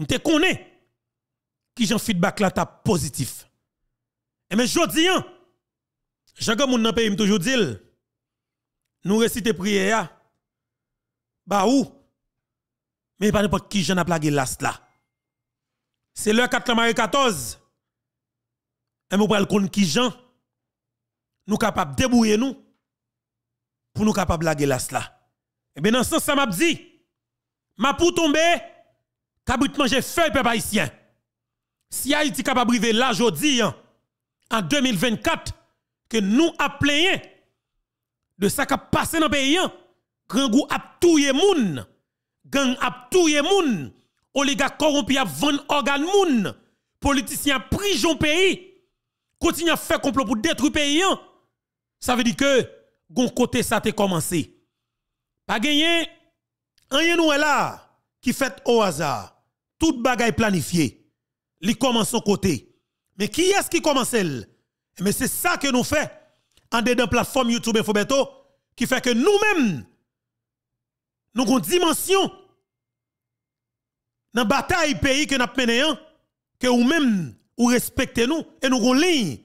on te connais qui j'en feedback là t'a positif. Et eh, mais jodi an, chaque dans le pays toujours dit nous réciter prière bah ou mais pas n'importe qui j'en a plagué la là. C'est le 4 mars 14. Et nous pral de qui j'en? nous capable débrouiller nous pour nous capables de last là. Et eh, bien dans ce sens ça m'a dit m'a peau tomber Kabrit manje feu, peuple haïtien. Si Haïti capable de là aujourd'hui, hein, en 2024, que nous appelons de ça qui passé dans le pays, hein, grand goût a touye moun, gang a touye moun, oligarque corrompu a vendre organe moun, politicien prison pays, continue à faire complot pour détruire le pays. Hein. Ça veut dire que gon côté ça a commencé. Pas gagné, rien nous est là qui fait au hasard, toute bagaille planifiée, li commence son côté. Mais qui est-ce qui commence elle? Mais c'est ça que nous fait en dedans plateforme YouTube Infobeto qui fait que nous-mêmes, nous avons dimension dans la bataille pays que nous menons, hein, que nous-mêmes, nous respectons nous, et nous avons ligne,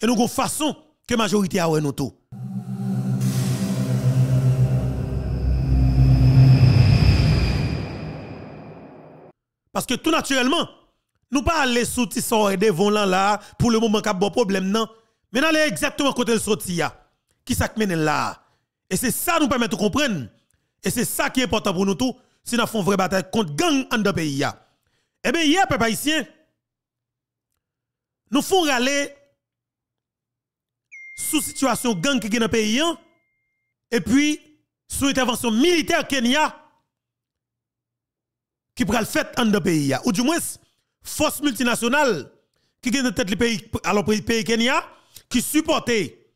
et nous avons façon que la majorité a nous tout. Parce que tout naturellement, nous pas aller sous de devant là là pour le moment qu'a bon problème non. Mais aller exactement côté le sorti Qui ça mène là Et c'est ça nous permet de comprendre. Et c'est ça qui est important pour nous tous si nous faisons une vraie bataille contre gang en de pays Eh bien hier peuple haïtien nous faisons aller sous situation gang qui est dans pays hein, et puis sous intervention militaire Kenya qui pral fait en de pays ou du moins force multinationale qui est tête le pays alors pays Kenya qui supporté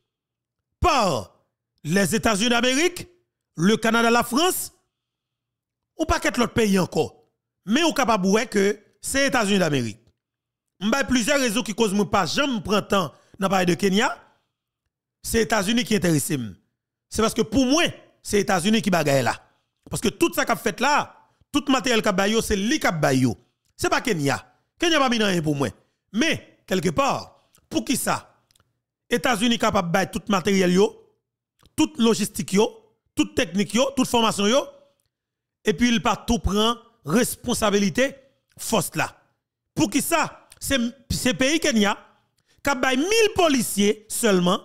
par les États-Unis d'Amérique, le Canada, la France ou pas qu'être l'autre pays encore mais au capable que c'est États-Unis d'Amérique a plusieurs raisons qui causent pas J'aime prendre temps dans pays de Kenya c'est États-Unis qui intéressent c'est parce que pour moi c'est États-Unis qui bagaille là parce que tout ça qu'a fait là tout matériel qui a c'est lui qui a Ce C'est pas Kenya. Kenya pas mis rien pour moi. Mais, quelque part, pour qui ça? États-Unis capable bailler tout matériel yo, toute logistique yo, toute technique yo, toute formation et puis il pas tout prend responsabilité force là. Pour qui ça? C'est le pays Kenya qui a 1000 policiers seulement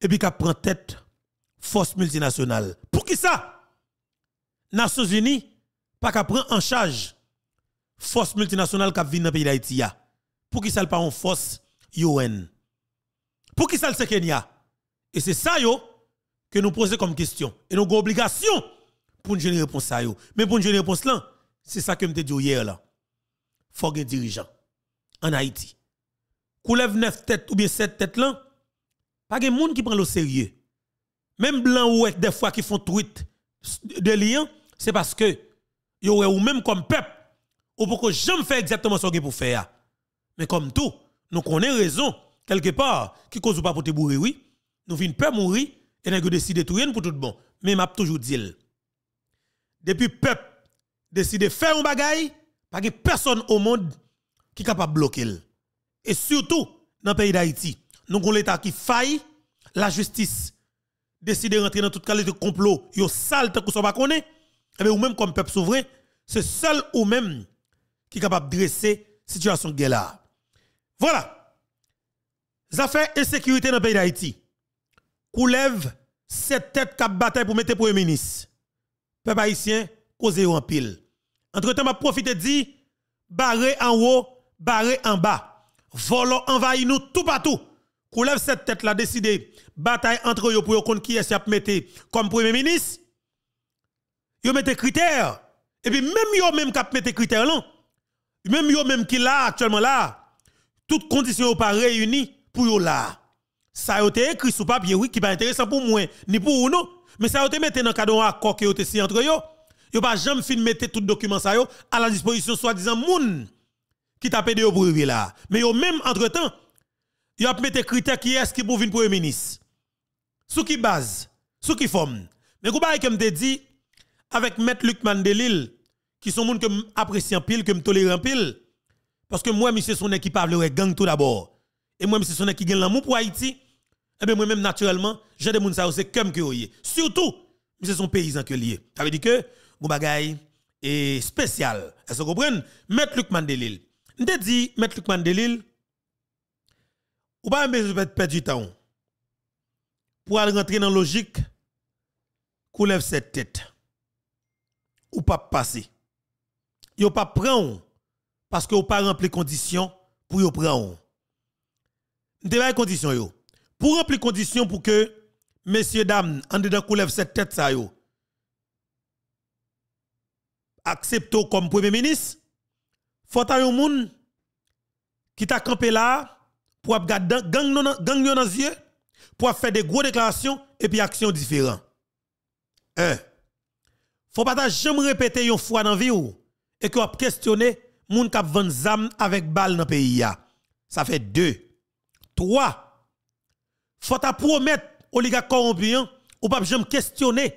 et puis qui prend tête force multinationale. Pour qui ça? Nations Unies pas qu'à prendre en charge force multinationale qui vient dans le pays d'Haïti. Pour qui ça le pas en force UN. Pour qu'ils ça le Kenya. Et c'est ça yo que nous posons comme question. Et nous avons obligation pour nous une réponse à yo. Mais pour nous une réponse là, c'est ça que je dit hier Il Faut les dirigeants en Haïti. Koulève neuf têtes ou bien sept têtes là, pas de monde qui prend le sérieux. Même blanc ou des fois qui font tweet de liens, c'est parce que aurait ou même comme peuple ou pourquoi que jamais faire exactement ce que pour faire. Mais comme tout, nous connaissons raison quelque part qui cause ou pas pour te bourrer oui, nous vinn peur mourir et nous décidé tout rien pour tout bon. Mais m'a toujours dit depuis peuple décide de faire un bagay, pas que personne au monde qui capable de bloquer. Et surtout dans le pays d'Haïti, nous avons l'état qui faille, la justice décide de rentrer dans toute qualité de complot, yo sale tant qu'on pas connaît vous eh ou même comme peuple souverain, c'est seul ou même qui est capable de dresser la situation de gens-là. Voilà. Les affaires sécurité dans le pays d'Haïti. lève cette tête cap bataille pour mettre premier ministre. Peuple haïtien, causez en pile. Entre-temps, m'a profité dit dire, barré en haut, barré en bas. Volons, envahi nous tout partout. lève cette tête là décidé, bataille entre eux pour qui est qui comme premier ministre. Yo mette critères. Et puis même yo même qui mette critères là, même yo même qui là actuellement là, toutes conditions pas réunies pour yo là. Ça a été écrit sur papier oui qui pas intéressant pour moi ni pour vous non, mais ça a été mis dans cadre accord qui a été signé entre yo. Yo pas jamais fin mettre tout document ça yo à la disposition soi-disant moun qui de yo pour vivre là. Mais yo même entre-temps, yo a des critères qui est-ce qui pour venir ministres ministre. Sous qui base, sous qui forme. Mais vous pas que me dit avec M. Luc Mandelil, qui sont gens que j'apprécie pile, que je tolère pile. Parce que moi, monsieur, son qui parle gang tout d'abord. Et moi, monsieur, son qui gagne l'amour pour Haïti. Et eh bien, moi-même, naturellement, j'ai des gens qui c'est comme que vous Surtout, monsieur, son paysan que lié. Ça veut dire que, mon bagay est spécial. Est-ce que vous comprenez? M. Luc Mandelil. Je dit, M. Luc Mandelil, ou pas besoin de perdre du temps. Pour aller rentrer dans la logique, qu'on lève cette tête ou pas passer. Yo pas prendre parce que ou pas rempli conditions pour yo prendre. N'te conditions yo. Pour remplir conditions pour que messieurs dames en dedans coulève cette tête ça yo. Accepto comme premier ministre, faut ta yon moun qui t'a campé là pour garder gang non gang dans yeux, pour faire des gros déclarations et puis actions différentes. 1 faut pas jamais répéter une fois dans vie ou et que vous questionnez moun vendu des zam avec balle dans pays Ça fait deux. Trois. Faut ta promettre oligarque corrompu hein? ou pas jamais questionner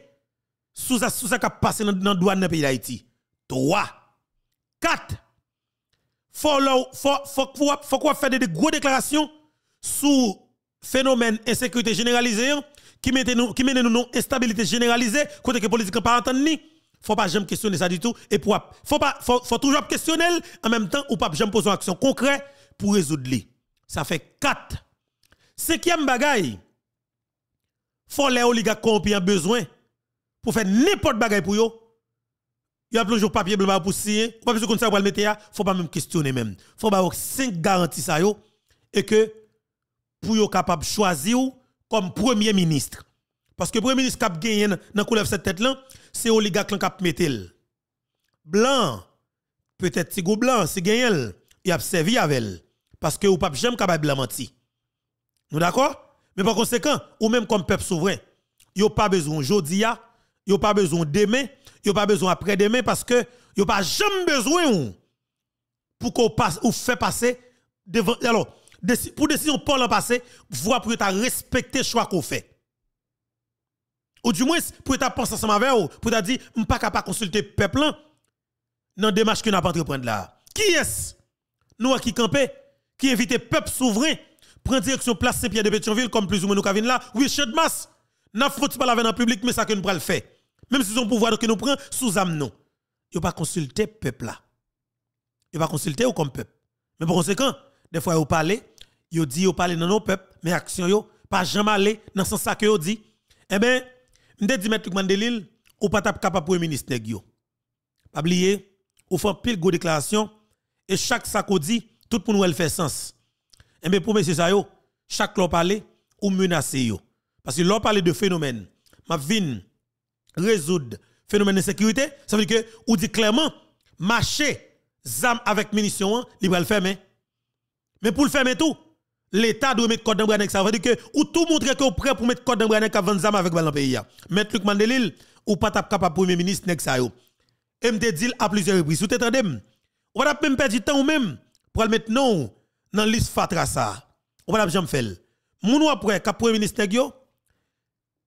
sous ça sous ça kap passer dans douane dans pays d'Haïti. Trois. Quatre. Faut faut faut faut quoi faire des gros déclarations sous phénomène insécurité généralisée hein? qui mène nous qui mène nous non instabilité généralisée côté que politique pas entendre ni faut pas jamais questionner ça du tout et pour faut pas faut, toujours questionner en même temps ou pas jamais poser une action concrète pour résoudre les. ça fait 4 cinquième bagaille faut les oligarques corrompus ont besoin pour faire n'importe bagaille pour eux il y a toujours papier papiers pour signer pas besoin de ça pour le mettre hein. faut pas même questionner même faut avoir cinq garanties ça et que pour yo capable choisir comme premier ministre. Parce que premier ministre qui a gagné dans couleur cette tête là, c'est l'oligarque qui a mis. Blanc, peut-être si blanc, si gagné, il a servi avec elle parce que ou pas jamais capable de Nous d'accord Mais par conséquent, ou même comme peuple souverain, a pas besoin aujourd'hui, a pas besoin demain, a pas besoin après-demain parce que a pas jamais besoin pour qu'on passe ou fait passer devant alors pour décision pour l'an passé, voir pour ta le choix qu'on fait. Ou du moins, pour ta penser ensemble avec vous, pour t'as dire, je ne pas capable de consulter le peuple dans la démarche que nous pas entreprendre là. Qui est-ce Nous qui camper, qui éviter le peuple souverain, prendre direction place Saint-Pierre de Pétionville, comme plus ou moins nous avons là, Oui, Mas, nous ne pas la dans en public, mais ça que nous prenons le fait. Même si un pouvoir que nous prend sous âme ne Ils pas consulter le peuple là. Ils pas consulter comme peuple. Mais par conséquent, des fois, pas parlent, yo dit yo parle dans nos peuples, mais action yo pas jamais aller dans sens ça que yo dit. Eh ben, m'te dit mettre Mandelil ou pas tap capable premier ministre yo. Pas oublier, ou fait pile go déclaration et chaque sac dit tout pour nous elle fait sens. Eh ben pour monsieur ça yo, chaque l'on parlé ou menacer yo. Parce que l'on parle de phénomène, m'a vinn résoudre phénomène de sécurité, ça veut dire que ou dit clairement marcher zam avec munitions, libre va le fermer. Mais pour le fermer tout, l'État doit mettre code dans Ça veut dire que ou tout montrer que vous prêt pour mettre code dans avant à avec dans le pays. Mettre Luc Mandelil ou pas capable premier ministre nek ça yo. Et dit à plusieurs reprises. Vous t'entendez? Ou pas même perdre du temps ou même pour le mettre non dans liste fatra ça. Ou pas jamais faire. Moun après cap premier ministre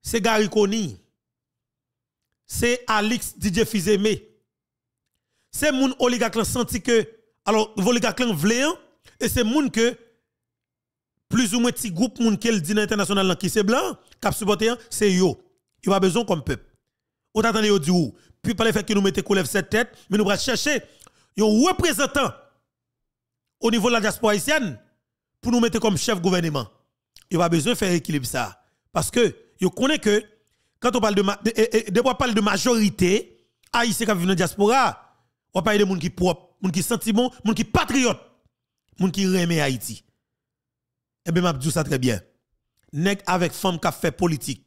c'est Gary C'est Alix DJ Fizeme. C'est moun oligarque senti que alors oligarque vléan hein? et c'est mon que plus ou moins petit groupe moun qui dit international qui c'est blanc, cap supporter c'est yo. Il va besoin comme peuple. Ou t'attendait au di ou, puis par le fait que nous mettez lève cette tête, mais nous va chercher un représentant au niveau de la diaspora haïtienne pour nous mettre comme chef gouvernement. Il va besoin faire équilibre ça parce que yo connaît que quand on parle de, de, eh, eh, parle de majorité Haïtien qui vivent dans la diaspora, on parle de monde qui propre, monde qui sentiment, monde qui patriote, monde qui remet Haïti. Eh bien, m'a dis ça très bien. Nèg avec femme qui fait politique,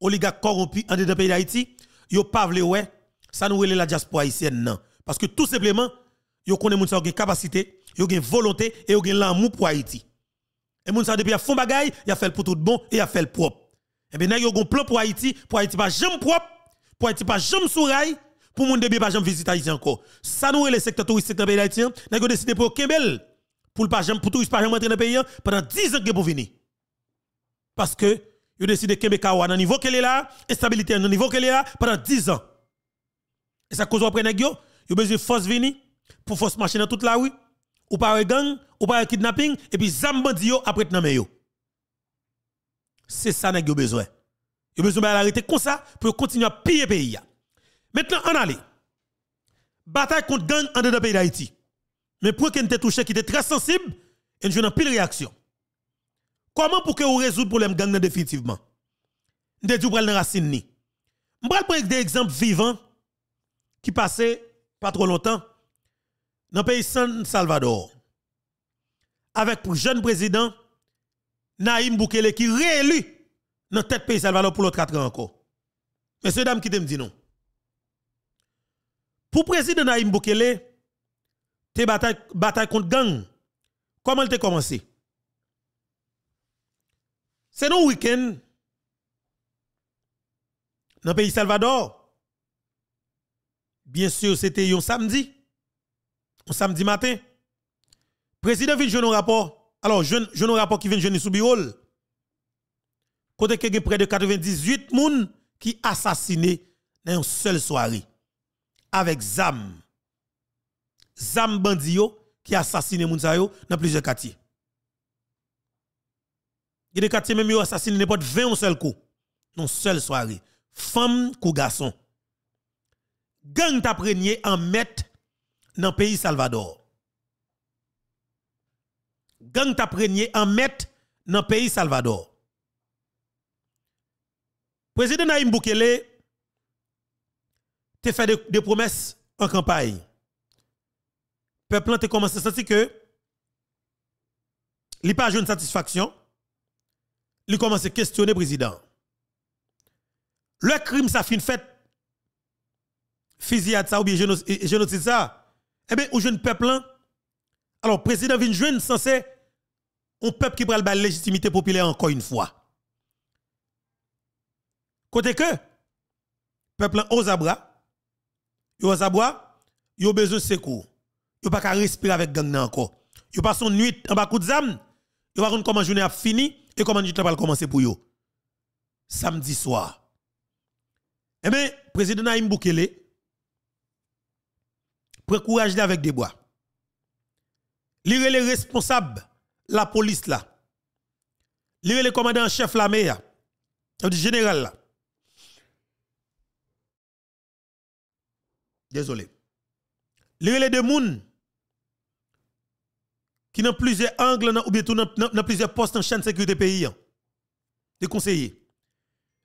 oligarque corrompu en dedans pays d'Haïti, yo pas vle ouais, ça nous relève la diaspora haïtienne non, parce que tout simplement, yo connaît moun sa gen capacité, yo gen volonté et yo gen l'amour pour Haïti. Et moun sa depuis a fond bagay, y a fait pour tout bon et y a fait le propre. Eh bien, nèg yo gon plan pour Haïti, pour Haïti pas jamais propre, pour Haïti pas jamais sourail, pour moun qui pas jamais visiter Haïti encore. Ça nous relève le secteur touristique dans pays d'Haïti, hein. nèg yo décidé pour Kembel pour le jamais pour tout pas jamais rentrer dans le pays hein, pendant 10 ans que pour venir. Parce que ils décide que Kawa un niveau qu'elle est là, stabilité dans niveau qu'elle est là pendant 10 ans. Et ça cause après nèg yo, yo besoin force venir pour force marcher dans toute la rue ou par gang ou par kidnapping et puis zam yo après dans yo. C'est ça nèg yo besoin. Yo besoin arrêter comme ça pour continuer à piller pays. Maintenant on aller. Bataille contre gangs en dedans pays d'Haïti. Mais pour qu'on te touché qui était très sensible, et je n'ai plus de réaction. Comment pour que vous résoudre le problème gang définitivement Je dit racines dans racine Je prendre des exemples vivants qui passaient pas trop longtemps dans le pays San Salvador. Avec le jeune président Naïm Boukele qui réélu dans tête pays Salvador pour l'autre 4 ans encore. Messieurs, dames, qui te me dit non. Pour le président Naïm Boukele, tes batailles bataille contre gang, comment elle commencé? C'est nos week-end dans le pays Salvador. Bien sûr, c'était un samedi. Un samedi matin. Président vient jeune rapport. Alors, jeune, jeune rapport qui vient jeune sous bureau. Côté que près de 98 personnes qui assassinés dans une seule soirée. Avec ZAM zam qui assassiné moun yo dans plusieurs quartiers. Il y a des quartiers même yo assassiné n'importe 20 un seul coup. Non seule soirée. Femme ou garçon. Gang t'a en mettre dans le pays Salvador. Gang t'a en mettre dans le pays Salvador. Président Naïm Boukele, te fait des promesses en campagne peuple a commencé à sentir que il a pas de satisfaction. Il commence à questionner le président. Le crime, ça fin fait. Fusillade, ça, ou bien génocide, ça. Eh bien, ou jeune peuple, alors, président vient jeune, censé, un peuple qui prend la légitimité populaire encore une fois. Côté que, peuple Ozabra, bras. il a besoin de secours a pas qu'à respirer avec gang encore. Yo passe une nuit en bas coup de zam, yo pas comment journée a fini et comment journée va commencer pour yo. Samedi soir. Eh bien, président Naïm Boukele, précourage avec des bois. Lire les responsables, la police là. Lire les commandants en chef la meilleure. le général là. Désolé. Lire les deux mounes qui dans plusieurs angles ou bien dans plusieurs postes en chaîne de sécurité pays hein. des conseillers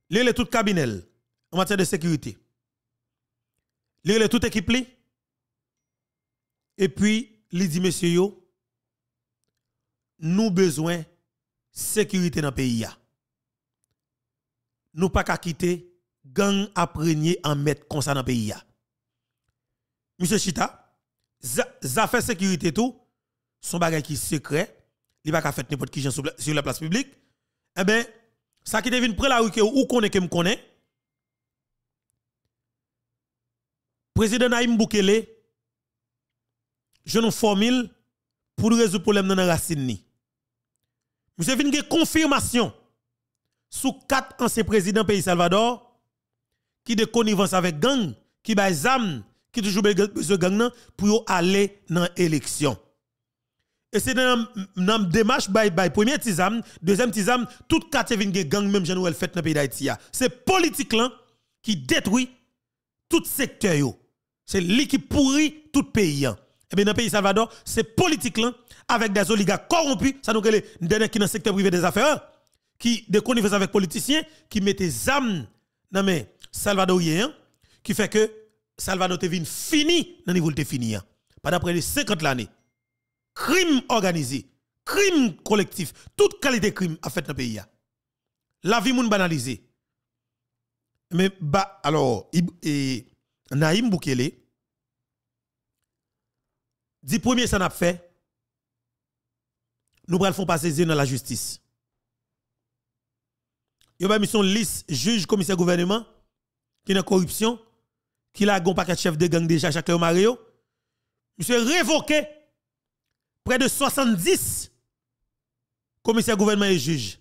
les tout cabinet en matière de sécurité les les toute équipe et puis il dit monsieur yo nous besoin sécurité dans le pays nous pas qu'à quitter gang apprenier en mettre comme ça dans pays Monsieur Chita, za, za fait sécurité tout, son bagage qui est secret, il va pas faire n'importe qui sur la place publique, eh bien, ça qui devine près la rue ou connaît que me connaît, président Naïm Boukele, je nous formule pour résoudre le problème dans la racine. Monsieur avez une confirmation sous quatre anciens présidents pays Salvador qui de connivence avec gang, qui baissent qui toujours besoin gang pour aller dans l'élection. Et c'est dans la démarche bye bye. Premier tisam, deuxième tisam, tout quatre vient de gang, même Jean-Noël fait dans le pays d'Haïti. C'est politique là qui détruit tout secteur. C'est lui qui pourrit tout pays. Et eh bien dans le pays Salvador, c'est politique là, avec des oligarques corrompus, ça nous les derniers qui dans le secteur privé des affaires, qui des connivences avec politiciens, qui mettent des âmes dans les Salvadoriens, qui fait que Salvador te fini dans le niveau de fini. Pas d'après les 50 l'année crime organisé, crime collectif, toute qualité de crime a fait dans le pays. La vie moun banalisée. Mais bah, alors, Naïm Boukele, dit premier ça n'a fait, nous prenons passer dans la justice. Yo ben, mission lisse, juge commissaire gouvernement qui n'a corruption, qui la gon paquet chef de gang déjà chaque Mario. Monsieur révoqué près de 70 commissaires gouvernement et juges.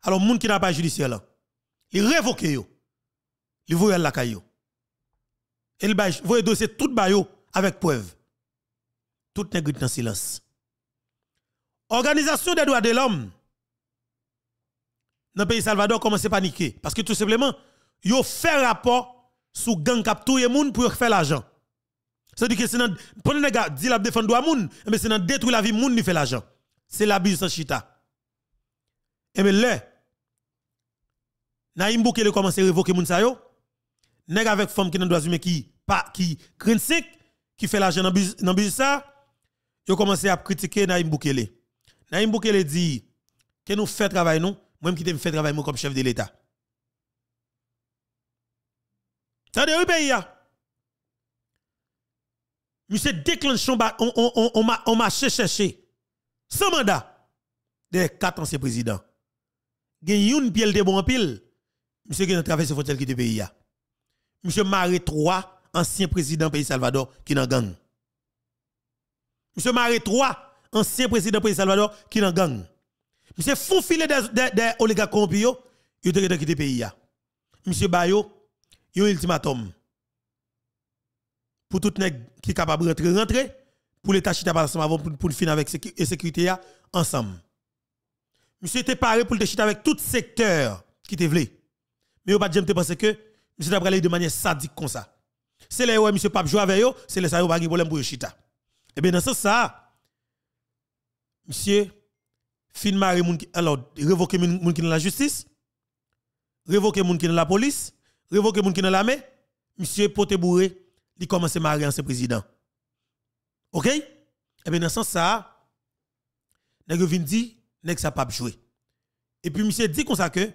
Alors, monde qui n'a pas judiciaire ils révoquent yo. Ils voient la caillou. Ils voient dossier tout baillot avec preuve. Tout dans le silence. Organisation des droits de l'homme dans le pays Salvador commence à paniquer parce que tout simplement, ils fait rapport sous gang cap tout le monde pour faire l'argent. C'est-à-dire que c'est dans. Pendant les gars, la défendre droit moun, mais eh ben, c'est dans détruire la vie moun qui fait l'argent. C'est l'abus sans chita. Et eh bien là, Naïm Boukele commence à révoquer moun sa yo. Nèg avec femme qui n'a pas humains qui pas qui qui fait l'argent dans business ça, yo commencé à critiquer Naïm Boukele. Naïm Boukele dit que nous fait travail nous, même qui nous fait travail comme chef de l'état. Ça le pays monsieur déclenche on, m'a cherché. on, Sans mandat. Des quatre anciens présidents. Gen une pièce de bon pile. Monsieur qui a traversé frontière qui de pays. Monsieur Maré ancien président du pays Salvador qui dans gang. Monsieur Maré ancien président du pays Salvador qui dans gang. Monsieur Foufile des des oligarques corrompus, il a quitté le pays. Monsieur Bayo, il un ultimatum pour tout nèg qui est capable de rentrer pour l'état chita ensemble avant pour, pour finir avec la sécurité ensemble monsieur était paré pour le chita avec tout secteur qui te voulait mais au pas de penser que monsieur t'a parlé de manière sadique comme ça c'est là où monsieur pas jouer avec eux c'est là ça vous pas de problème pour chita et eh bien dans ce ça monsieur fin maré alors révoquer moun qui dans la justice révoquer gens qui dans la police révoquer gens qui dans main, monsieur poté bourré il commence à marier ce président. OK Et eh bien dans ce sens ça nèg vinn dit nèg ça pas jouer. Et puis monsieur dit comme ça que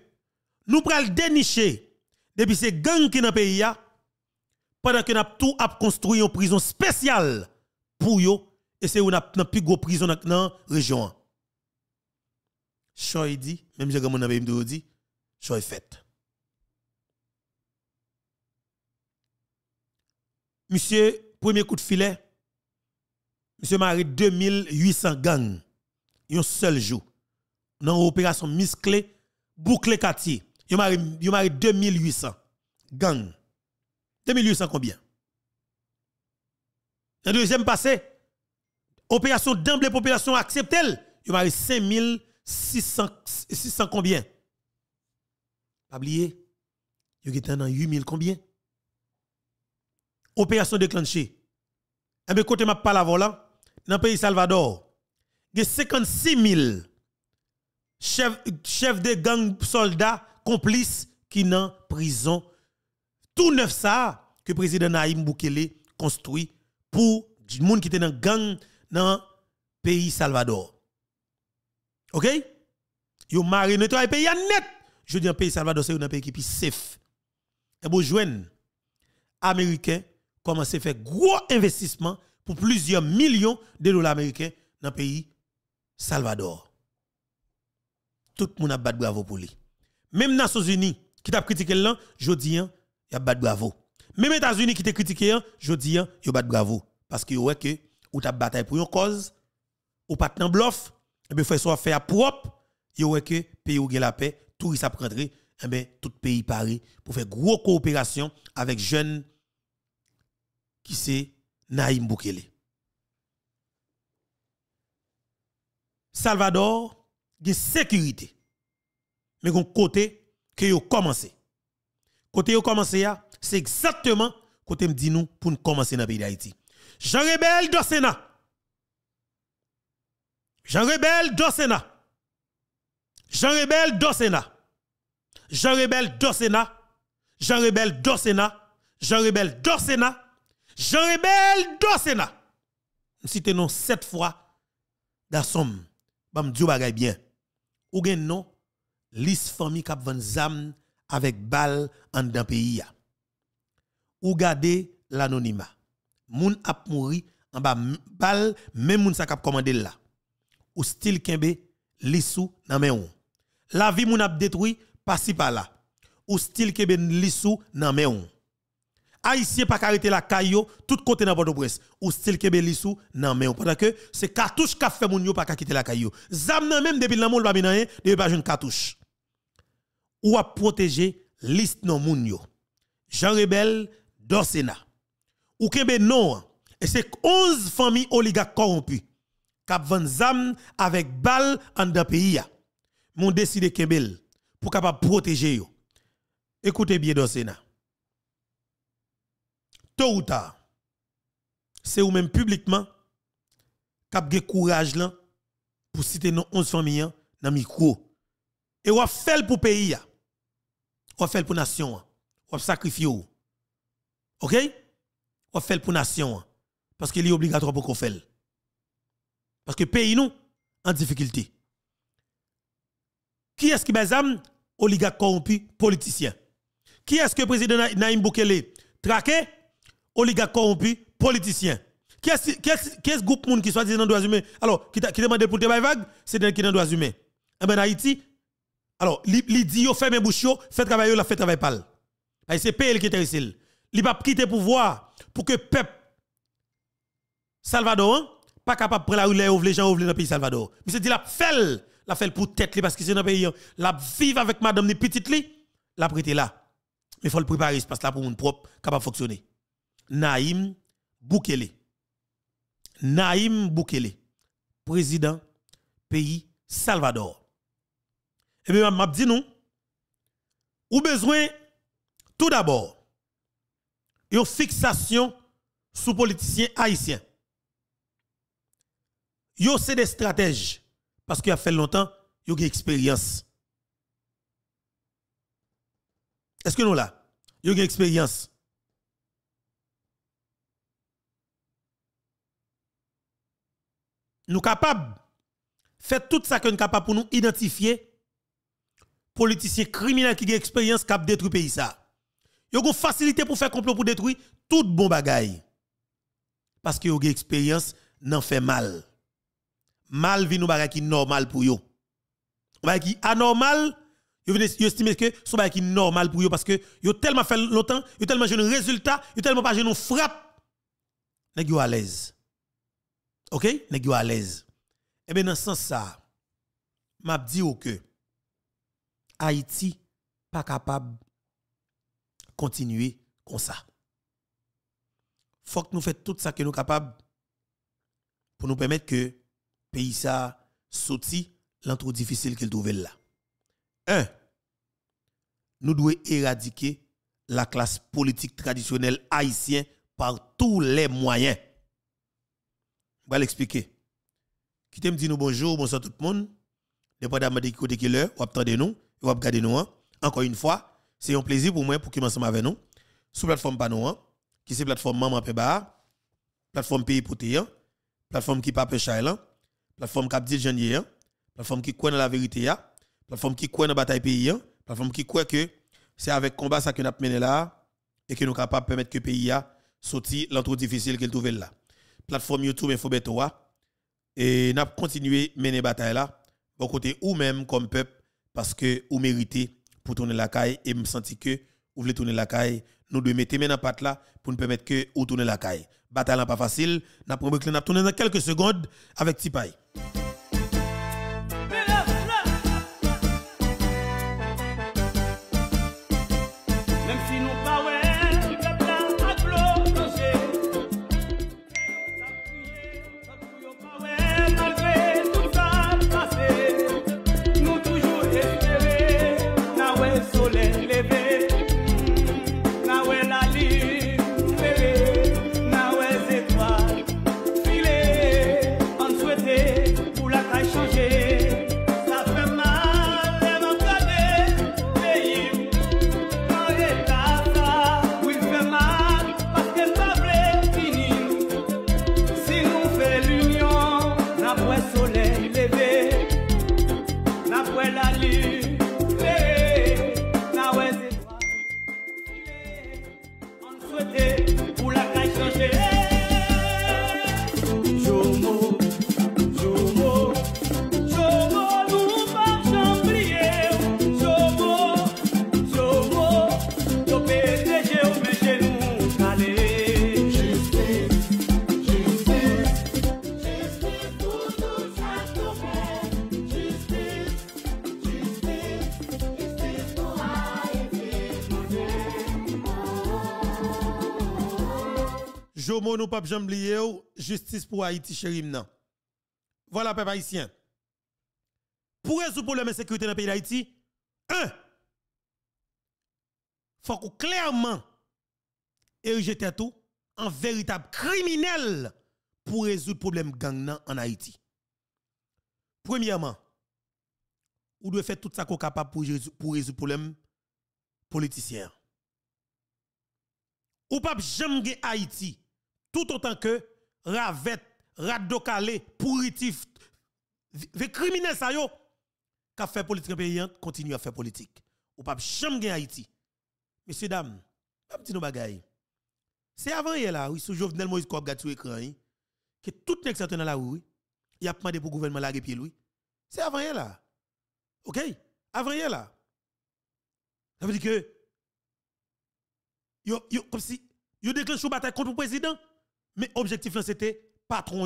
nous pral dénicher depuis ces gangs qui dans pays pendant que nous tout construit une prison spéciale pour yo et c'est une plus gros prison dans la région. Choy dit, même si je suis dit, choy fait. Monsieur, premier coup de filet, monsieur Marie 2800 gangs, un seul jour. Dans l'opération misclé, boucle quartier, il marie 2800 gangs. 2800 combien? Dans le deuxième passé, opération d'emblée, population acceptée, il marie 5600 600 combien? Pas oublier, il y a 8000 combien? opération déclenchée. Et eh bien, côté ma palavola, dans le pays Salvador, il y a 56 000 chefs, de gang soldats complices qui sont en prison. Tout neuf ça que le président Naïm Boukele construit pour les gens qui était dans gang dans le pays Salvador. OK? Yo marine nettoyé pays net. Je dis un pays Salvador, c'est un pays qui est safe. Et eh bon, jouen, Américain, Comment à faire gros investissement pour plusieurs millions de dollars américains dans le pays Salvador. Tout le monde a battu bravo pour lui. Même les Nations Unies qui t'a critiqué là, je dis, hein, il a battu bravo. Même les États-Unis qui t'a critiqué, hein, je dis, hein, il a battu bravo. Parce que ouais que ou t'as bataille pour une cause, ou pas de bluff, eh et bien, fait soit à propre, vous ouais que pays ou la paix, tout ça s'apprendrait. et eh bien, tout pays paraît pour faire gros coopération avec jeunes qui c'est Naïm Boukele. Salvador, de sécurité. Mais qu'on côté que yo commencé. Côté yo commencé c'est exactement côté me dit nous pour commencer dans le pays d'Haïti. Jean Rebel do Jean Rebel do Jean Rebel do Jean Rebel do Jean Rebel do Jean Rebel do Jean Rebel le Sénat. Cité non sept fois dans somme. Bam Dieu bagay bien. Ou gen non lis famille kap van zam avec bal en dans pays Ou gade l'anonymat. Moun ap mouri en bas bal même moun sa kap commandé là. Ou style kembe lissou nan men La vie moun ap détruit pas si par là. Ou style kembe lissou nan men haïtien pas arrêté la caillou tout côté nan Port-au-Prince ou style kebelissou nan mais pendant que c'est cartouche qu'a fait moun yo pas kite la caillou zam nan même depuis l'amour pas bien de pas jeune cartouche ou à protéger liste non moun yo Jean Rebel d'Orsena ou kebe non hein. et c'est 11 familles oligarques corrompues Qui van zam avec balle en dans pays a hein. mon décidé Kebel pour capable protéger yo écoutez bien d'Orsena ou tard, c'est ou même publiquement qui a courage là pour citer nos 11 familles dans micro. Et on fait pour pays, on fait pour nation, on sacrifie. OK On fait pour nation parce que est obligatoire pour qu'on fait. Parce que pays nous en difficulté. Qui est-ce qui bazam oligarque corrompu politicien Qui est-ce que président Naïm Boukele traqué oligarques corrompus, politiciens. Qu'est-ce que groupe monde qui soit dans les droits humains Alors, qui, qui demande pour te vague, c'est dans les droits humains. Et eh bien, Haïti, alors, il dit yo fait mes bouches, fait travail la fait travail pas. Bah, c'est pays qui est ici. Li pas quitter pouvoir pour que peuple salvadoran hein, pas capable prendre la rue les gens ouvrir dans le pays Salvador. Mais c'est dit la fait la fait pour tête parce que c'est dans pays hein. la vive avec madame ni petite li, la prête là. Mais faut le préparer parce que là pour monde propre capable fonctionner. Naïm Boukele. Naïm Boukele, président pays Salvador. Et eh bien, m'a dit nous, ou besoin, tout d'abord, yon fixation sous politiciens haïtien. Yo c'est des stratèges parce qu'il a fait longtemps, yo une expérience. Est-ce que nous là, yo une expérience. nous capables de faire tout ça que nous capables pour nous identifier politiciens criminels qui ont expérience détruit détruire pays ça. Yo une facilité pour faire complot pour détruire tout bon bagaille. Parce que yo une expérience n'en fait mal. Mal vient nous bagaille qui normal pour yo. va qui anormal Yo estime que son qui normal pour eux parce que ont tellement fait longtemps, ont tellement un résultat, ont tellement pas une frappe. Ils yo à l'aise. OK Nèg yo à l'aise. Eh bien dans ce sens je m'a dit que Haïti pas capable continuer comme ça. Faut que nous fassions tout ça que nous capables pour nous permettre que pays ça sorti l'entre difficile qu'il trouve là. Un, nous devons éradiquer la classe politique traditionnelle haïtienne par tous les moyens. Je vais l'expliquer. Qui te me dit nous bonjour, bonsoir tout le monde. Dépendamment de côté qui l'heure, ou attendez nous, ou regardez nous. Hein. Encore une fois, c'est un plaisir pour moi pour qu'il ensemble avec nous. Sous plateforme PANO, hein. qui c'est plateforme Maman Peba, plateforme Pays la plateforme qui Pape hein. la plateforme qui Cap Janvier, plateforme qui croit dans la vérité, plateforme qui croit dans la bataille pays, plateforme qui croit que c'est avec combat ça que nous avons mené là et que nous sommes capables de permettre que le pays sorti l'entrée difficile qu'il trouvait là plateforme YouTube Info Et nous pas continué à mener bataille là, bon côté ou même comme peuple, parce que vous méritez pour tourner la caille et me sentir que vous voulez tourner la caille. Nous devons mettre la patte là pour nous permettre que vous tourner la caille. Bataille n'est pas facile. Nous avons tourner dans quelques secondes avec Tipaï. mot nous pas oublier justice pour Haïti chéri Voilà peuple haïtien. Pour résoudre le problème de sécurité dans le pays d'Haïti, un faut clairement ériger tout en véritable criminel pour résoudre le problème gang en Haïti. Premièrement, ou doit faire tout ça qu'on capable pour, résoudre le problème politicien. Ou pas jamais Haïti tout autant que Ravette, Radocalé, Pourritif, les criminels ça yo, qui fait politique pays, hein, continue à faire politique. Ou pas cham gen Haïti. Messieurs, dames, petit nous bagaille. C'est avant hier là, oui, sous Jovenel Moïse qui a sur l'écran, que tout le monde dans la oui, il a demandé pour le gouvernement la pied lui. C'est avant hier là. OK? Avant hier là. Ça veut dire que, yo, yo, comme si, yo déclenche une bataille contre le président. Mais objectif là, c'était patron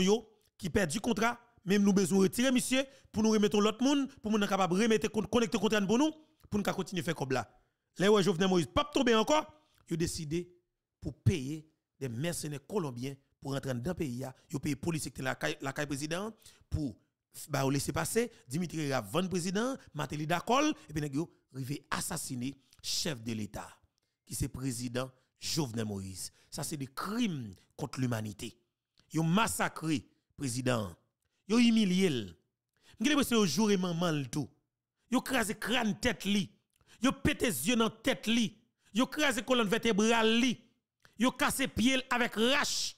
qui perd du contrat, même nous besoin retirer monsieur pour nous remettre l'autre monde pour nous capable remettre connecter contrat pour nous pour nous continuer faire comme là. Les ouais Jovenel Moïse pas tombé encore, a décidé pour payer des mercenaires colombiens pour rentrer dans le pays, ils payé police qui la la président pour bah, laisser passer Dimitri Ravane, président, Matéli Dacol et puis ils arrivé assassiner chef de l'État qui c'est président Jovenel Moïse. Ça, c'est des crimes contre l'humanité. Ils ont massacré président. Ils ont humilié. Ils ont joué maman le tout. Ils ont crâne tête li. Ils ont pété yeux dans tête li. Ils ont crasé colonne vertébrale li. Ils ont cassé pied avec rache.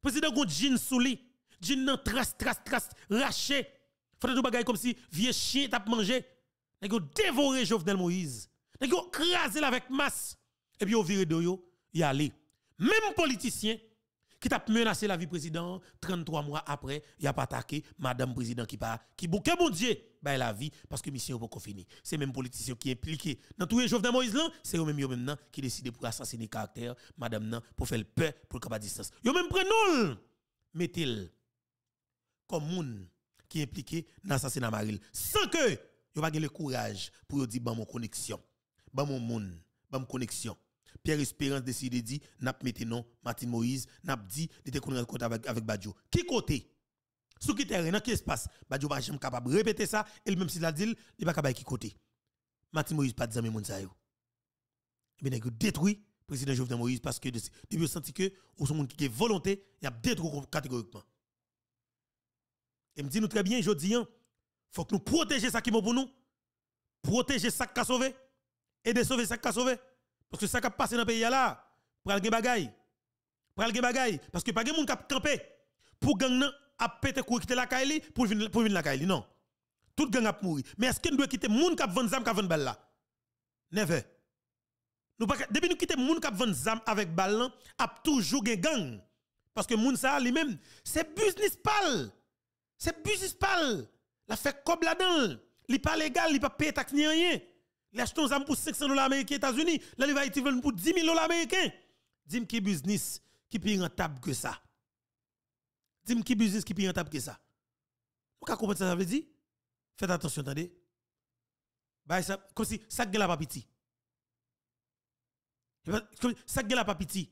Président gon jean sous li. Jean nan trast trace rache. raché. Faites tout bagay comme si vieux chien t'a mangé. Ils ont dévoré Jovenel Moïse. Ils ont crasé avec masse et puis au viré de yo, y aller. Même politicien qui t'a menacé la vie président 33 mois après, il a pas attaqué madame président qui pas qui bouquet bon Dieu, bah, la vie parce que mission pas fini. C'est même politiciens qui est impliqué dans tous les de Moïse c'est eux même yo même qui décide pour assassiner caractère madame pour faire le peur pour le distance. Yo même prenons mettez comme moun qui est impliqué dans l'assassinat Maril sans que yo pas le courage pour dire ban mon connexion, ban mon monde ban mon connexion Pierre Espérance décide de dire, n'a mettez non, Martin Moïse, n'a dit, de te compte avec, avec Badjo. Qui côté? Sous qui terrain, dans qui espace? Badjo va jamais capable de répéter ça, et même s'il a dit, il va capable de qui côté? Martin Moïse pas de zami moun sa Bien, détruit le président Jovenel Moïse parce que depuis senti que, ou son monde qui est volonté, il a détruit catégoriquement. il me dit nous très bien, je dis, hein, faut que nous protéger ça qui est pour nous, protéger ça qui a sauvé, et de sauver ça qui a sauvé. Parce que ça qui passé dans le pays là, pour aller bagaille. Pour aller bagaille. Parce que pas de monde qui campé pour gang a pété quitter la caille pour venir pour venir la caille non. Tout gang a mouru. Mais est-ce qu'on doit quitter monde qui ont zam qui vend balle là Never. Nous pas depuis nous quitter monde qui vend zam avec balle a toujours des gang. Parce que monde ça lui-même, c'est business pal. C'est business pal. La fait comme là-dedans. Il n'est pas légal, il pas payer taxe ni rien. L'achetons ça pour 500 dollars américains États-Unis, là il va être pour 10 000 dollars américains. Dis-moi qui business qui plus rentable que ça. Dis-moi qui business qui plus rentable que ça. Vous comprenez ça ça veut dire Faites attention, attendez. Bah ça comme si ça gueule pas pitié. Ça gueule pas pitié.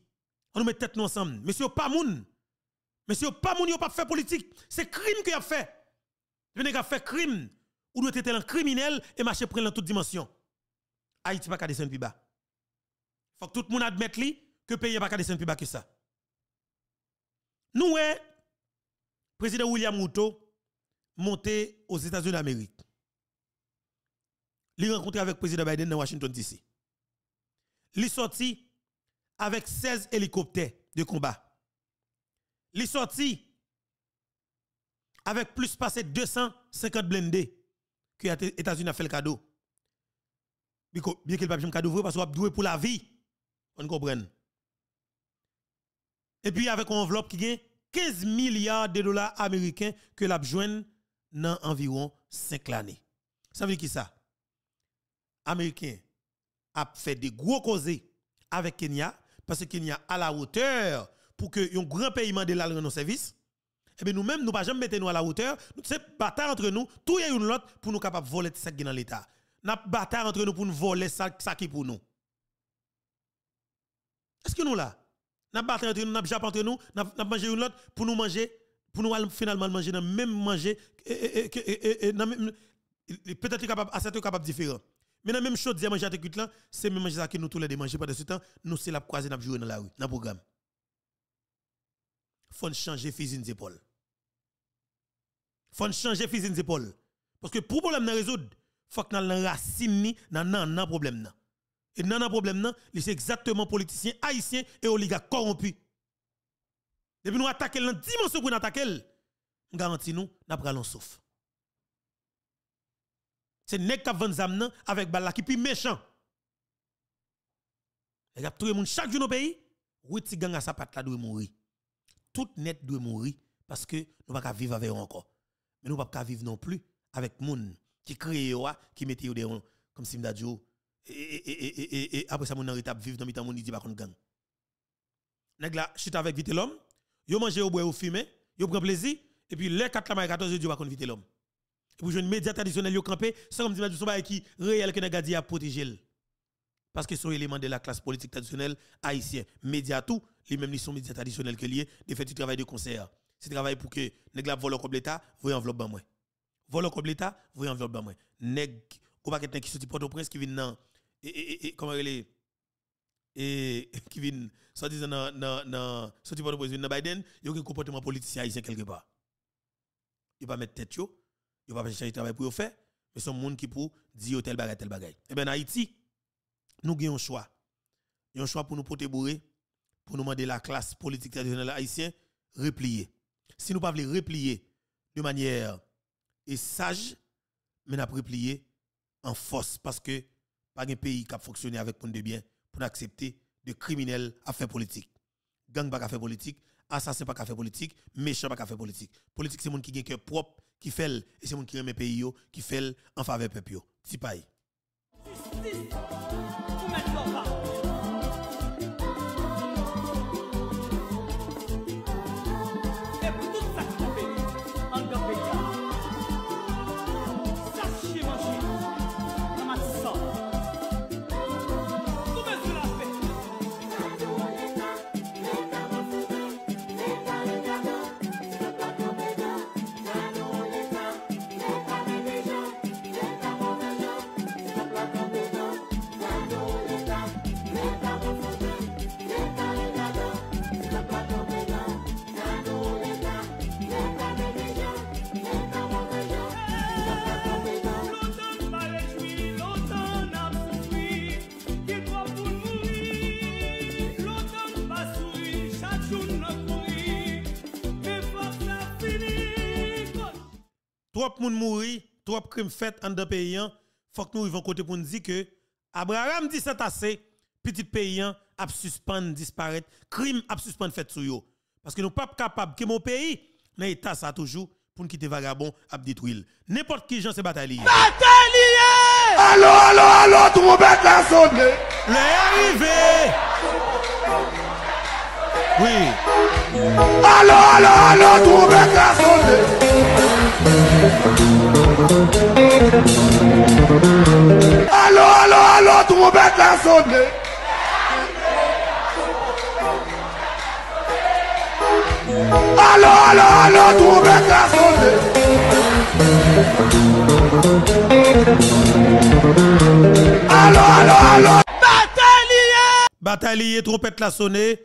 On nous met tête nous ensemble. Monsieur pas moun. Monsieur pas moun, pas fait politique. C'est crime qu'il a fait. Venez a fait crime. Ou doit être un criminel et marcher prendre dans toute dimension. Haïti pas descendre plus bas. Faut que tout le monde admette que le pays pas descendre plus bas que ça. Nous, le eh, président William Ruto monté aux États-Unis d'Amérique. Il rencontré avec le président Biden dans Washington DC. Il sorti avec 16 hélicoptères de combat. Il sorti avec plus de 250 blindés que les États-Unis ont fait le cadeau bien que pas papier pas ouvrir parce qu'on doué pour la vie. On comprend. Et puis avec une enveloppe qui gagne 15 milliards de dollars américains que l'a besoin dans environ 5 années. Ça veut dire qui ça Américain a fait des gros causés avec Kenya parce que Kenya à la hauteur pour que un grand paiement de rende nos services. Et eh bien, nous-mêmes, nous ne pouvons pas jamais mettre nous à la hauteur. Nous, c'est bataille entre nous, tout y a une autre pour nous capable voler ce qui dans l'État n'a bataille entre nous pour nous voler ça, ça qui pour nous. Est-ce que nous là N'a bataille entre nous, n'a jappe entre nous, n'a manger une autre pour nous manger, pour nous finalement manger dans même manger peut-être capable à cette capable différent. Mais dans même chose dire manger à là, c'est même manger ça que nous tous les manger pendant ce temps, nous c'est la croiser n'a jouer dans la rue, dans le programme. Faut changer physique d'épaule. Faut changer physique d'épaule parce que pour problème n'a résoudre faut que nous la racine ni dans nan nan problème nan. Et nan nan problème nan, c'est exactement politiciens haïtiens et oligarques corrompus. Depuis nous attaquons dans dimension pour nous attaquer, garantis nous n'a pas sauf. C'est nek k'ap vend zam nan avec balla qui puis méchant. Et tout le monde chaque jour dans pays, Witi gang à sa patte là doit mourir. Tout net doit mourir parce que nous pas vivre avec eux encore. Mais nous pas vivre non plus avec gens qui créé ah, qui mettait yo comme si m'a oh, et, après ça mon retap vivre dans mitan mon dit pas contre gang nèg là avec vite l'homme yo manger au bois, au fumer yo prend plaisir et puis les 4 la 14 dit va contre vite l'homme et pour une média traditionnelle, vous campé ça comme dit son qui réel que nèg dit à protéger parce que sont éléments de la classe politique traditionnelle haïtienne média tout les mêmes sont médias traditionnels que liés de fait du travail de concert c'est travail pour que nèg la vole l'état vous enveloppe moins voilà comme l'État, y en dans moi. nest ou pas quelqu'un qui sorti Port-au-Prince qui vient dans. Et, comment il et qui vient sortir dans dans dans sortir Port-au-Prince dans Biden, il y a un comportement politicien haïtien quelque part. Il va mettre tête yo, il va pas chercher travail pour faire, mais son monde qui pour dire tel bagage tel Eh bien, en Haïti, nous avons un choix. Il y a Un choix pour nous protéger, pour nous demander la classe politique traditionnelle haïtienne replier. Si nous ne pas replier de manière et sage, mais n'a replié en force parce que pas un pays qui a fonctionné avec pour de bien pour accepter de criminels à faire politique. Gang pas faire politique, assassin pas faire politique, méchant pas faire politique. Politique c'est monde qui un cœur propre, qui fait et c'est monde qui aime pays qui fait en faveur peuple. Tipaï. trop de monde mourir, trop crimes faits en deux pays, hein. faut que nous vont côté pour nous dire que Abraham dit c'est assez, petit paysan hein, a suspendre disparaître, crime a suspendre fait sur yo. Parce que nous pas capables. que mon pays, mais état ça toujours pour nous quitter vagabond à détruire. N'importe qui gens se bataille. Bataille Allô allô allô trompette la sonne. arrivé. Oui. Allô allô allô trompette la sonne. Allo, allô allô, trompette la Allô allô allo, allô, trompette la sonne. Allo, allô, allo. Bataille liée. Bataille liée, trompette la sonnée.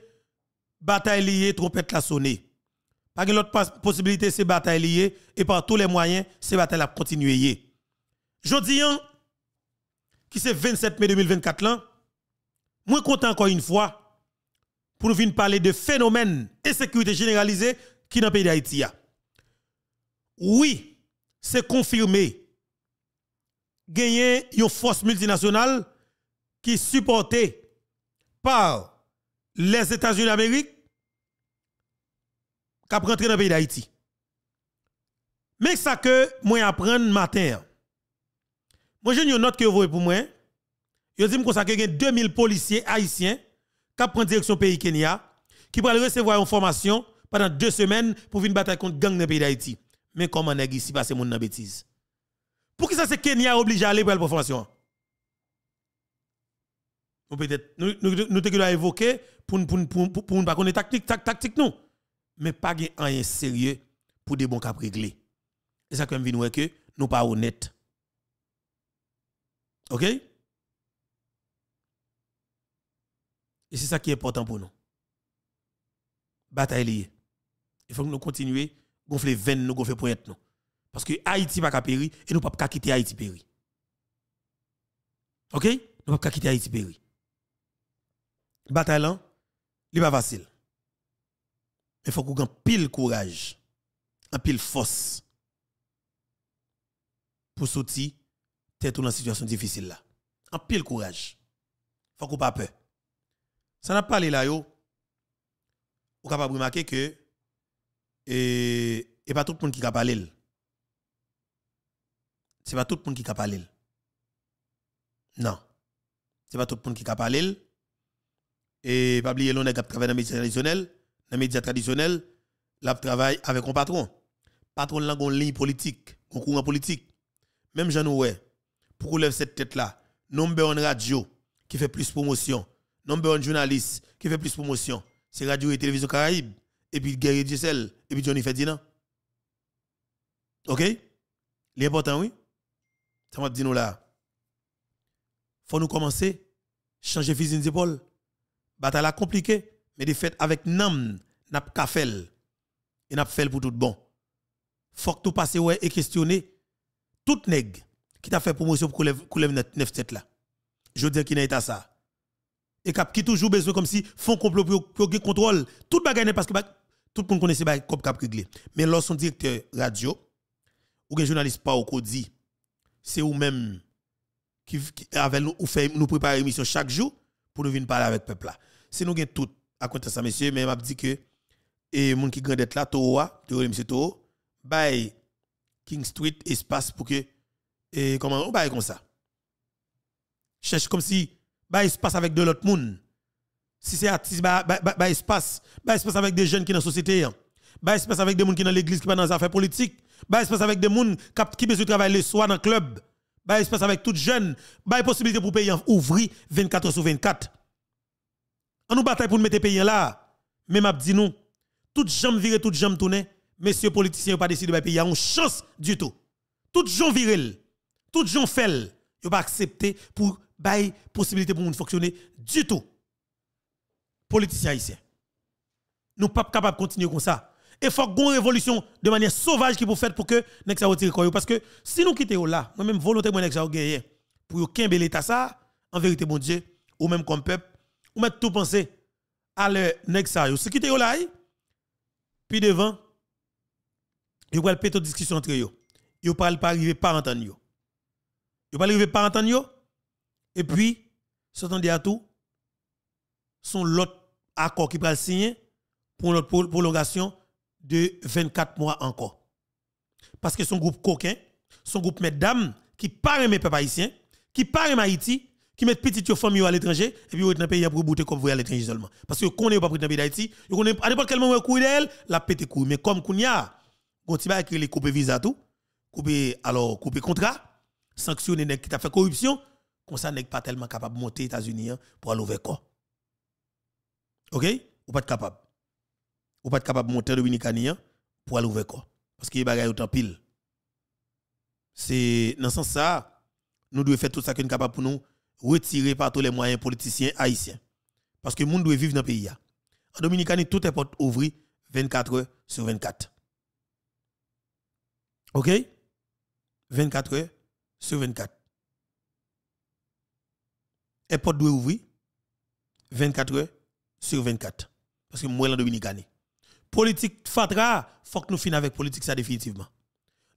Bataille liée, trompette la sonnée avec l'autre possibilité, c'est bataille liée. Et par tous les moyens, c'est bataille à continuer. Jodi, qui c'est 27 mai 2024, là, moi content encore une fois pour nous venir parler de phénomène sécurité généralisée qui dans le pays d'Haïti. Oui, c'est confirmé. gagner une force multinationale qui est supportée par les États-Unis d'Amérique qui entrer dans le pays d'Haïti. Mais ça que moi apprendre matin. Moi j'ai une note que vous pour moi. je dit que ça que 2000 policiers haïtiens qui prennent direction pays Kenya qui pourraient recevoir une formation pendant deux semaines pour une bataille contre gang dans le pays d'Haïti. Mais comment nèg ici passer moun dans bêtise Pour qui ça c'est Kenya obligé d'aller aller pour la formation Nous peut-être nous nous, évoquer pour ne pour pour, pour, pour, tactique pour, mais pas rien sérieux pour des bons cap réglés. Et ça, comme nous que nous pas honnêtes. OK? Et c'est ça qui est important pour nous. Bataille liée. Il faut que nous continuions à gonfler veines, nous gonfler être Nous. Parce que Haïti va pas périr et nous ne pouvons pas quitter Haïti périr. OK? Nous ne pouvons pas quitter Haïti périr. Bataille là, il pas facile. Il faut qu'on ait pile courage, un pile force pour sortir tête dans une situation difficile là. Un pile courage. Il faut qu'on pas peur. Ça n'a pas parlé là yo. Vous capable remarquer que et, et pas tout le monde qui a parlé. C'est pas tout le monde qui a parlé. Non. C'est pas tout le monde qui a parlé. Et pas oublier l'on est capable dans médecine traditionnelle dans les médias traditionnels, la travaille avec un patron. Patron là, une ligne politique, un courant politique. Même jean Noué, pour qu'on cette tête-là, nombre en radio qui fait plus promotion, nombre en journaliste qui fait plus promotion, c'est Radio et Télévision Caraïbes, et puis Guerrier Giselle, et puis Johnny Ferdinand. OK? L'important, oui? Ça m'a dit nous là. Faut nous commencer, changer physique d'épaule. Bataille compliquée mais de fait avec nam n'a pas fait et n'a fait pour tout bon faut que tout passe ouais et questionner tout nèg qui t'a fait promotion pour coulev 97 là je dis qui n'est pas ça et qui toujours besoin comme si font complot pour le contrôle tout bagaille parce que tout le monde connaît ce cop cap réglé mais lorsqu'on directeur radio ou un journaliste pas au dit c'est ou même qui, avec nous ou fait nous préparer émission chaque jour pour nous venir parler avec peuple là c'est nous gain tout à de ça, monsieur, mais m'a dit que, et mon qui grandissent là, Toa, tu vois, monsieur toa by King Street, espace pour que, et comment, on parle comme ça. Cherche comme si, by espace avec de l'autre monde. Si c'est artiste, by espace, by espace avec des jeunes qui dans la société, hein. by espace avec des gens qui dans l'église, qui pas dans les affaires politiques, by espace avec des gens qui besoin de travailler le soir dans le club, by espace avec toute jeunes, by possibilité pour payer ouvrir 24 heures sur 24. On nous bataille pour nous mettre pays là. Mais m'a dit nous, toute jambes virées, toute jambes tournées, messieurs politiciens pas décidé de pays, a une chance du tout. Toutes gens virées, toutes gens fell, ils pas accepté pour bail possibilité pour nous fonctionner du tout. Politiciens haïtiens. Nous pas capables de continuer comme ça. Et faut une révolution de manière sauvage qui pour faire pour que nous retire quoi parce que si nous quittons là, moi même volontairement nex gagner pour qu'un bel état ça, en vérité mon Dieu ou même comme peuple ou mettre tout penser à le nèg Ce qui te là, puis devant yo une péter discussion entre yo. ne pral pas arriver pas entendre yo. Yo pas arriver pas entendre Et puis s'entendre à tout son l'autre accord qui va signer pour une prolongation de 24 mois encore. Parce que son groupe coquin, son groupe mesdames qui parle mes peuple haïtien, qui parle Haïti, qui mettent petite famille à l'étranger et puis dans le pays pour bouter comme vous à l'étranger seulement parce que connait pas dans le pays d'Haïti vous connait à n'importe quel moment courir d'elle la pété mais comme kounya on ti les couper visa tout couper alors couper contrat sanctionner nèg qui t'a fait corruption comme ça nèg pas tellement capable de monter aux États-Unis hein, pour aller vers corps OK ou pas capable ou pas capable de monter dominicanien hein, pour aller vers corps parce que bagaille autant pile c'est dans ce sens ça nous devons faire tout ça qu'on capable pour nous retiré par tous les moyens politiciens haïtiens. Parce que le monde doit vivre dans le pays. En Dominicanie, toutes les portes ouvrent 24 heures sur 24. OK 24 heures sur 24. Les portes doivent ouvrir 24 heures sur 24. Parce que moi, en Dominicanie. Politique fatra, faut que nous finissions avec politique ça définitivement.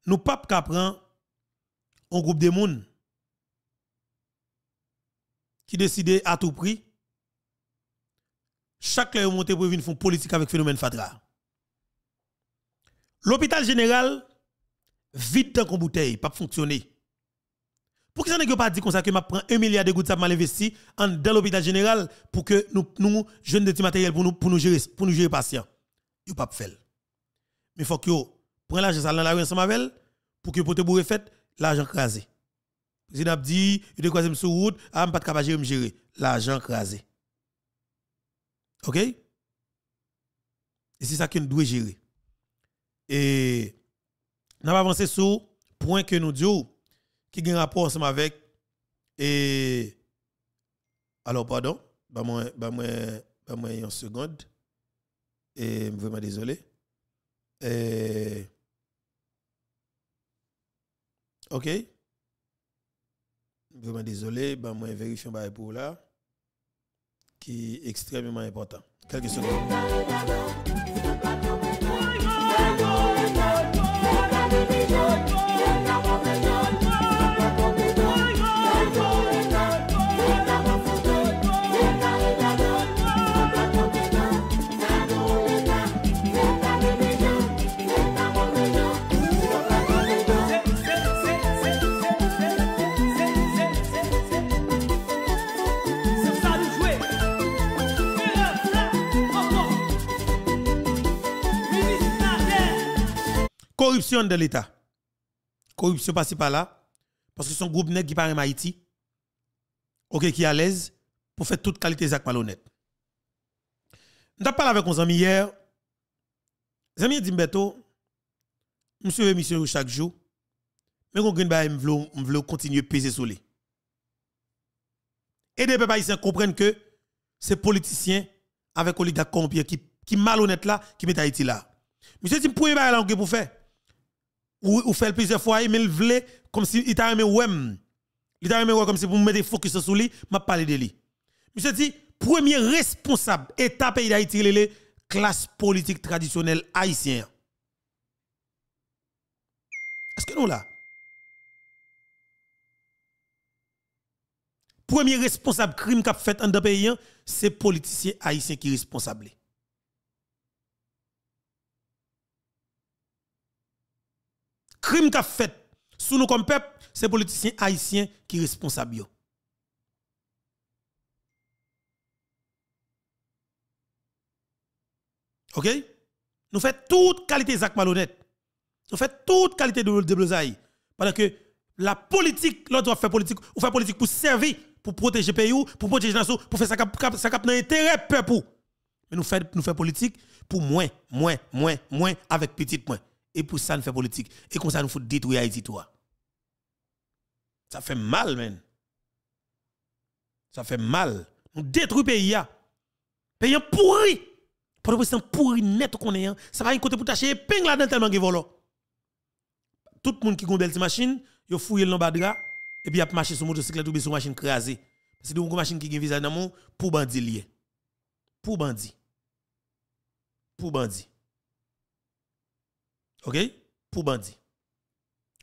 Nous ne pouvons pas un groupe de monde qui décide à tout prix, chaque clé monté pour venir une politique avec phénomène Fatra. L'hôpital général, vide dans une bouteille, pas fonctionner. Pour que ça ne pas dit comme ça que m'a prend 1 milliard de gouttes à mal investi dans l'hôpital général pour que nous nous jeunes de matériel pour nous pour nous gérer pour nous gérer patient. a pas faire. Mais faut que vous preniez l'argent dans la rue ensemble avec pour que pour te faire l'argent crasé. Zinab dit, je croisé sur route, ah, pas de capable de gérer. L'argent crasé. OK? Et c'est ça que nous devons gérer. Et nous avons avancé sur le point que nous disons, qui a un rapport avec. Et. Alors, pardon, bah moi, bah moi, bah moi une seconde. Et vraiment désolé. OK? Vraiment désolé, ben moi vérifie un bail pour là qui est extrêmement important. Quelques secondes. corruption de l'État. Corruption passe pas là. Parce que son groupe net qui paraît en Haïti, ok, qui est à l'aise pour faire toute qualité d'actes malhonnêtes. Nous parlé avec mon amis hier. Les amis disent, monsieur émission chaque jour, mais qu'on ne on pas continuer à peser sur lui. Et des pays comprennent que ces politiciens avec oligarques corrompus qui, qui malhonnête là, qui mettent Haïti là. Monsieur aller en là, pour faire ou, ou fait plusieurs fois, e mais il voulait comme si il t'a aimé ouem. Il t'a aimé ouem comme si pour me mettre focus sur lui, m'a parlé de lui. Monsieur dit, premier responsable, état pays d'Haïti, la classe politique traditionnelle haïtienne. Est-ce que nous là? Premier responsable crime qu'a fait en deux pays, hein, c'est politicien haïtien qui est responsable. crime qu'a fait sous nous comme peuple, c'est politiciens haïtiens qui responsables. OK Nous faisons toute qualité Zach malhonnête. Nous faisons toute qualité de déblosaille pendant que la politique, l'autre doit faire politique, ou faire politique pour servir, pour protéger le pays, pour protéger la pour faire ça cap dans intérêt peuple. Mais nous faisons nous politique pour moins, moins, moins, moins avec petit moins et pour ça nous fait politique et comme ça nous faut détruire Haïti toi. Ça fait mal man. Ça fait mal. Nous détruisons pays Pays pourri. Pour le président pourri net qu'on est hein. ça va un côté pour tâcher ping là-dedans tellement qui volo. Tout le monde qui gonde cette machine, yo fouille le badra et puis a marché sur motocyclette ou sur machine crasée. C'est une machine qui a visage dans mon pour bandit lié. Pour bandit. Pour bandit. OK Pour bandit.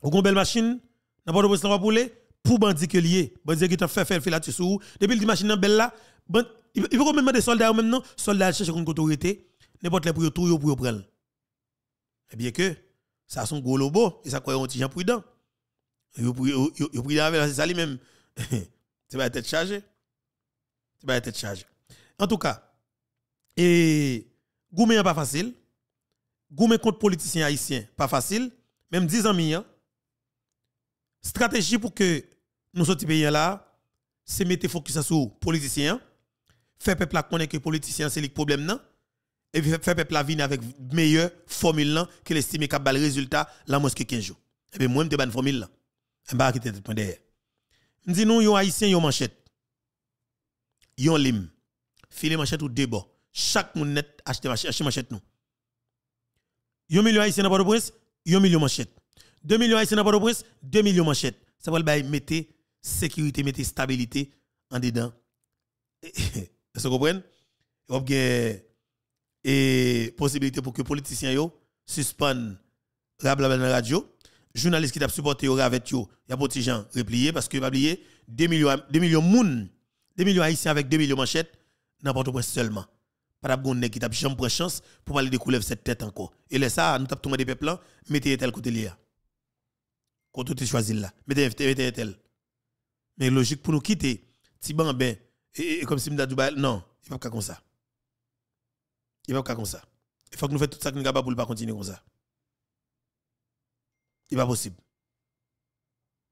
Ou une belle machine, n'importe où ça va pour pour bandit que lié. Bandits qui t'a fait faire fait là-dessus. Depuis le machine belle là, il veut quand même des soldats même non, soldats cherchent une autorité, n'importe les pour tout pour prendre. Et eh bien que ça son gros lobo et ça croit un petit gens prudent. Yo prudent avec c'est ça lui même. Tu vas tête chargé. Tu vas tête chargé. En tout cas, et Goumé n'est pas facile goumer contre politiciens haïtiens, pas facile, même 10 ans Stratégie pour que nous sommes pays là, c'est mettre focus sur les politiciens, faire peuple connaître que les politiciens c'est les problèmes non et faire peuple à venir avec meilleure formule là que l'estime qu'a le résultat là moins que 15 jours. Et bien moi me une formule là. Je vais quitter tête derrière. Je dis nous yon haïtiens, yon manchette. Yon lim. File manchette ou débat. Chaque monde net acheter manchette nous. 1 million haïtien à Port-au-Prince, 1 million manchette. 2 millions Haïtien dans Port-au-Prince, 2 millions manchette. Ça va le mettre sécurité, mettre stabilité en dedans. Est-ce que vous comprenez Vous et possibilité pour que les politiciens suspendent dans la radio. Journalistes qui t'a supporté aura avec yo, y a pas de gens repliés parce que pas oublier 2 millions 2 millions moun, 2 millions haïtiens avec 2 millions manchettes n'importe quoi seulement pas de qui t'a jamais pris chance pour aller découler cette tête encore. Et là, ça, nous tapons des peuples, mettez tel côté là. Quand tout est choisi là, mettez tel. Mais logique pour nous quitter, si ben, ben, et, comme si nous Dubaï, non, il va pas comme ça. Il va pas comme ça. Il faut que nous fassions tout ça que nous pour pas continuer comme ça. Il pas possible.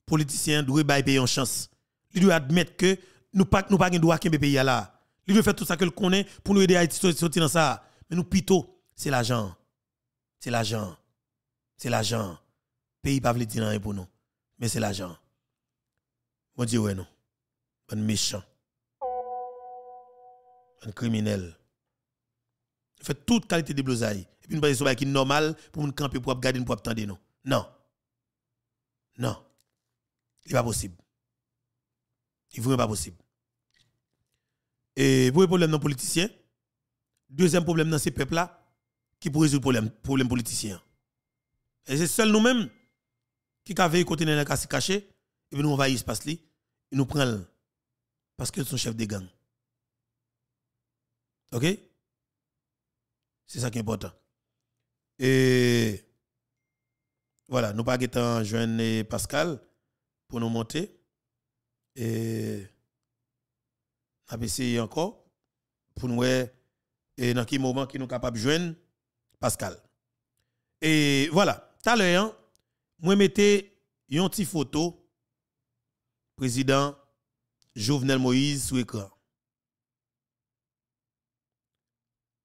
Politiciens doivent payer une chance. Ils doivent admettre que nous pas nous pas droit qu'un pays là. Il veut faire tout ça que connaît pour nous aider à sortir dans ça. Mais nous, plutôt, c'est l'argent. C'est l'argent. C'est l'argent. Pays pas veut dire rien pour nous. Mais c'est l'argent. Bon Dieu, ouais, non. Un méchant. Un criminel. Il fait toute qualité de blousaille. Et puis, nous pas qui normal pour nous camper, pour garder, pour attendre nous. Non. Non. Il n'est pas possible. Il n'est vraiment pas possible. Et pour le problème les politiciens. deuxième problème dans ces peuples-là, qui pour résoudre le problème, politiciens. politicien. Et c'est seul nous-mêmes qui avons côté de la casse cachée, et puis ben nous envahissons l'espace et nous prenons parce que sont chefs de gang. OK C'est ça qui est important. Et voilà, nous pas en jeune Pascal pour nous monter. Et a essayé encore pour nous et eh, eh, dans quel moment qui nous capable joindre Pascal. Et voilà, tout à l'heure, hein, moi mettez une petite photo président Jovenel Moïse sur écran.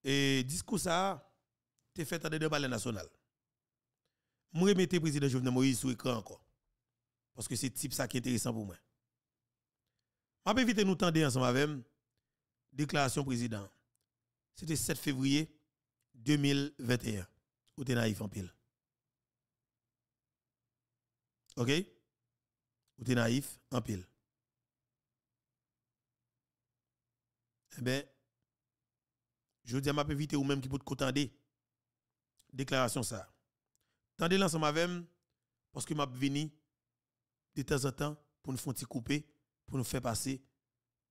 Et discours ça, t'es fait dans le nationale. national. Moi le président Jovenel Moïse sur écran encore. Parce que c'est type ça qui est intéressant pour moi m'a invité nous tendre ensemble avec déclaration président. C'était 7 février 2021 êtes naïf, en pile. OK Ou t'es naïf en pile. Eh bien, je dis à ma éviter ou même qui peut contenter déclaration ça. Tendez l'ensemble avec parce que m'a venu de temps en temps pour nous faire couper pour nous faire passer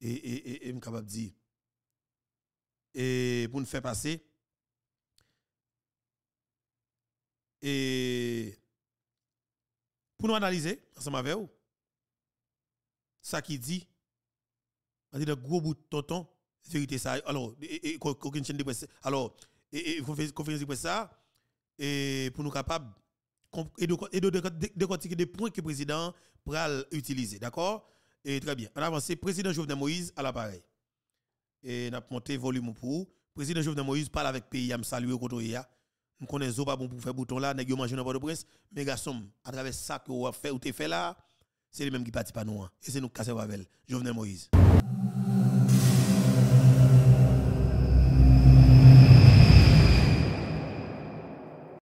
et et et, capable dire et pour nous faire passer et pour nous analyser ensemble avec vous ça qui dit on dit le gros bout de tonton vérité ça alors et, aucune chaîne de alors et, conférence de presse ça et pour nous capables et de décortiquer des points que le président pral utiliser d'accord et très bien. En le président Jovenel Moïse à l'appareil. Et a monté volume pour. Président Jovenel Moïse parle avec pays, me salue contre ya. Nous connaissons pas bon pour faire bouton là, nèg yo manger dans port de presse. mais garçon, à travers ça que vous fait ou t'es fait là, c'est les mêmes qui participent pas nous hein. et c'est nous qui casser avec Jovenel Moïse.